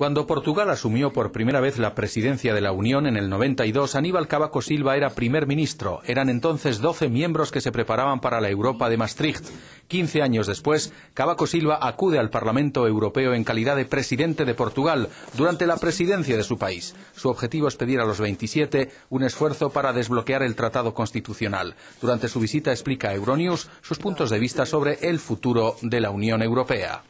Cuando Portugal asumió por primera vez la presidencia de la Unión en el 92, Aníbal Cavaco Silva era primer ministro. Eran entonces 12 miembros que se preparaban para la Europa de Maastricht. 15 años después, Cavaco Silva acude al Parlamento Europeo en calidad de presidente de Portugal durante la presidencia de su país. Su objetivo es pedir a los 27 un esfuerzo para desbloquear el Tratado Constitucional. Durante su visita explica a Euronews sus puntos de vista sobre el futuro de la Unión Europea.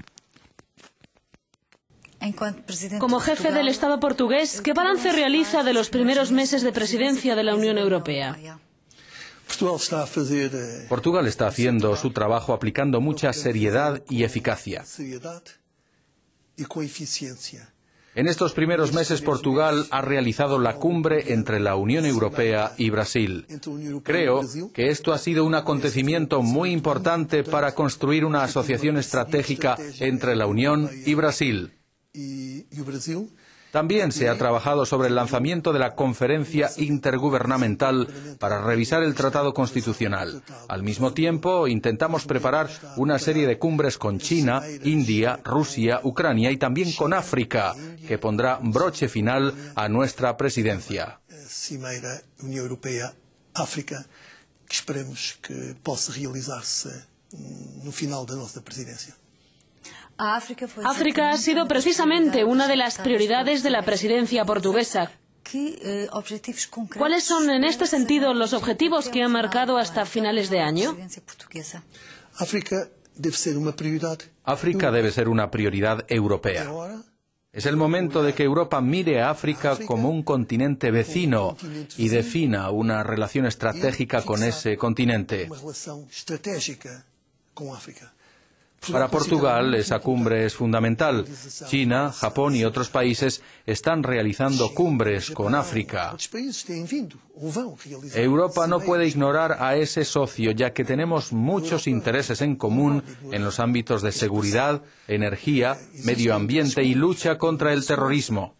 Como jefe del Estado portugués, ¿qué balance realiza de los primeros meses de presidencia de la Unión Europea? Eh, Portugal está haciendo su trabajo aplicando mucha seriedad y eficacia. En estos primeros meses Portugal ha realizado la cumbre entre la Unión Europea y Brasil. Creo que esto ha sido un acontecimiento muy importante para construir una asociación estratégica entre la Unión y Brasil y, Brasil También se ha eh, trabajado sobre el eh, lanzamiento de la conferencia intergubernamental para revisar el Tratado Constitucional. Al mismo tiempo, intentamos preparar una serie de cumbres con China, India, eh, Rusia, Ucrania y también con África, que pondrá broche final a nuestra presidencia. África, que esperemos que pueda realizarse el mm, final de nuestra presidencia. África ha sido precisamente una de las prioridades de la presidencia portuguesa. Eh, ¿Cuáles son en este sentido los objetivos que ha marcado hasta finales de año? África debe ser una prioridad europea. Es el momento de que Europa mire a África como un continente vecino y defina una relación estratégica con ese continente. Para Portugal esa cumbre es fundamental. China, Japón y otros países están realizando cumbres con África. Europa no puede ignorar a ese socio ya que tenemos muchos intereses en común en los ámbitos de seguridad, energía, medio ambiente y lucha contra el terrorismo.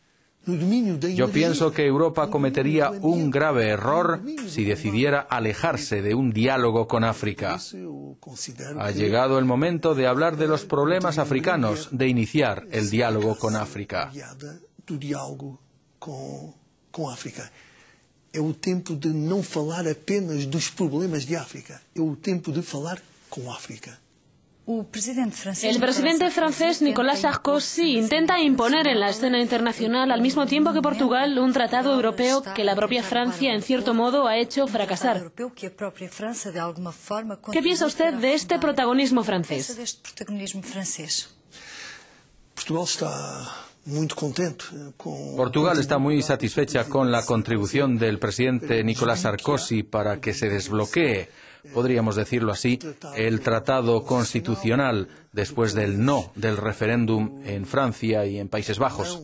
Yo pienso que Europa cometería un grave error si decidiera alejarse de un diálogo con África. Ha llegado el momento de hablar de los problemas africanos, de iniciar el diálogo con África. Es el tiempo de no hablar apenas los problemas de África, es el tiempo de hablar con África. El presidente francés Nicolas Sarkozy intenta imponer en la escena internacional, al mismo tiempo que Portugal, un tratado europeo que la propia Francia, en cierto modo, ha hecho fracasar. ¿Qué piensa usted este de este protagonismo francés? Portugal está muy eh, satisfecha con la contribución del presidente Nicolas Sarkozy para que se desbloquee podríamos decirlo así, el tratado constitucional después del no del referéndum en Francia y en Países Bajos.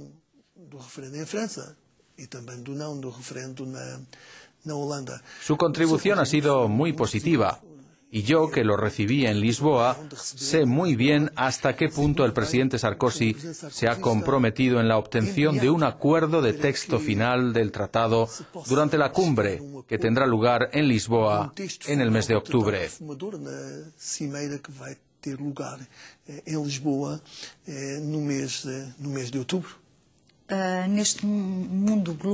Su contribución ha sido muy positiva y yo, que lo recibí en Lisboa, sé muy bien hasta qué punto el presidente Sarkozy se ha comprometido en la obtención de un acuerdo de texto final del tratado durante la cumbre que tendrá lugar en Lisboa en el mes de octubre. Eh,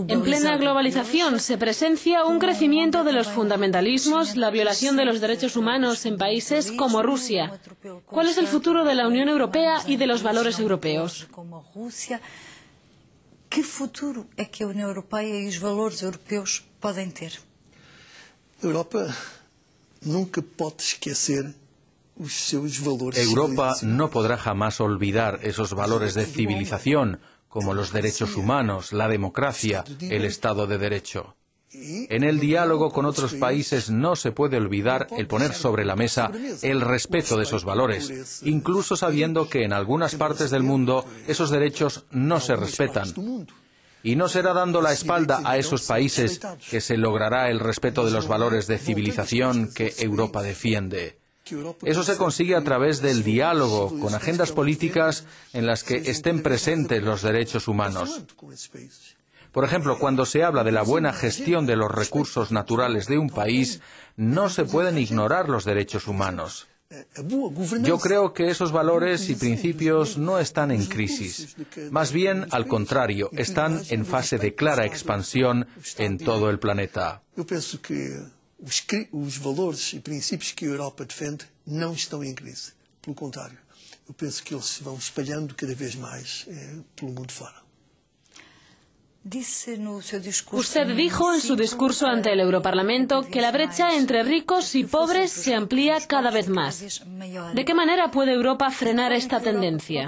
en plena globalización se presencia un crecimiento de los fundamentalismos, la violación de los derechos humanos en países como Rusia. ¿Cuál es el futuro de la Unión Europea y de los valores europeos? ¿Qué futuro es que la Unión Europea y los valores europeos Europa nunca Europa no podrá jamás olvidar esos valores de civilización, como los derechos humanos, la democracia, el Estado de Derecho. En el diálogo con otros países no se puede olvidar el poner sobre la mesa el respeto de esos valores, incluso sabiendo que en algunas partes del mundo pues, esos derechos no se respetan. Y no será dando la espalda a esos países que se logrará el respeto de los valores de civilización que Europa defiende. Eso se consigue a través del diálogo, con agendas políticas en las que estén presentes los derechos humanos. Por ejemplo, cuando se habla de la buena gestión de los recursos naturales de un país, no se pueden ignorar los derechos humanos. Eh, eh, Yo creo que esos valores y principios no están en crisis. Más bien, al contrario, están en fase de clara expansión en todo el planeta. os, os valores e princípios que a Europa defende não estão em crise. Pelo contrário, eu penso que eles se vão espalhando cada vez mais eh, pelo mundo fora. Usted dijo en su discurso ante el Europarlamento que la brecha entre ricos y pobres se amplía cada vez más. ¿De qué manera puede Europa frenar esta tendencia?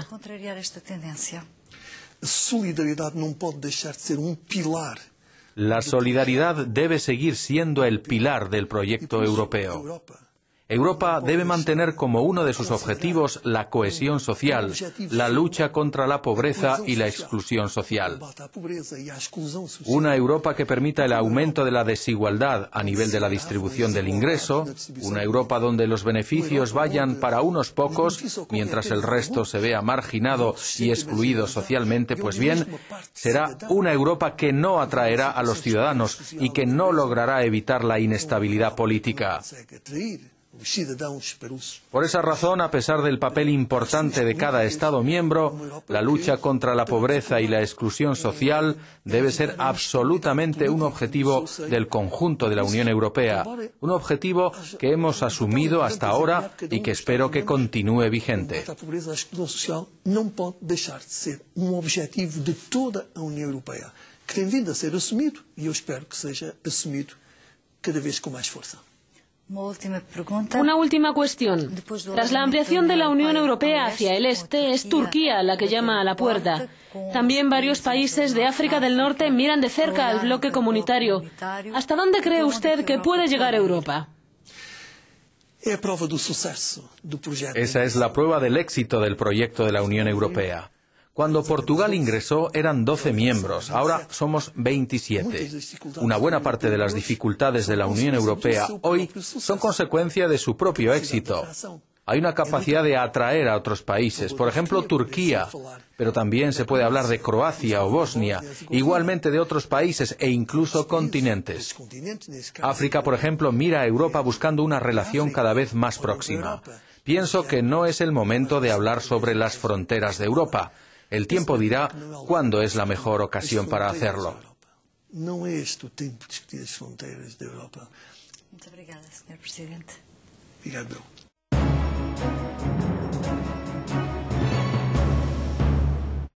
A solidariedade não pode deixar de ser um pilar La solidaridad debe seguir siendo el pilar del proyecto europeo. Europa debe mantener como uno de sus objetivos la cohesión social, la lucha contra la pobreza y la exclusión social. Una Europa que permita el aumento de la desigualdad a nivel de la distribución del ingreso, una Europa donde los beneficios vayan para unos pocos mientras el resto se vea marginado y excluido socialmente, pues bien, será una Europa que no atraerá a los ciudadanos y que no logrará evitar la inestabilidad política. Por esa razón, a pesar del papel importante de cada Estado miembro, la lucha contra la pobreza y la exclusión social debe ser absolutamente un objetivo del conjunto de la Unión Europea, un objetivo que hemos asumido hasta ahora y que espero que continúe vigente. que tem vindo a ser assumido e eu espero que seja assumido cada vez com mais força. Una última cuestión. Tras la ampliación de la Unión Europea hacia el este, es Turquía la que llama a la puerta. También varios países de África del Norte miran de cerca al bloque comunitario. ¿Hasta dónde cree usted que puede llegar Europa? Esa es la prueba del éxito del proyecto de la Unión Europea. Cuando Portugal ingresó eran 12 miembros, ahora somos 27. Una buena parte de las dificultades de la Unión Europea hoy son consecuencia de su propio éxito. Hay una capacidad de atraer a otros países, por ejemplo Turquía, pero también se puede hablar de Croacia o Bosnia, igualmente de otros países e incluso continentes. África, por ejemplo, mira a Europa buscando una relación cada vez más próxima. Pienso que no es el momento de hablar sobre las fronteras de Europa. El tiempo dirá cuándo es la mejor ocasión para hacerlo. No es tu tiempo discutir las fronteras de Europa. Muchas gracias, señor presidente.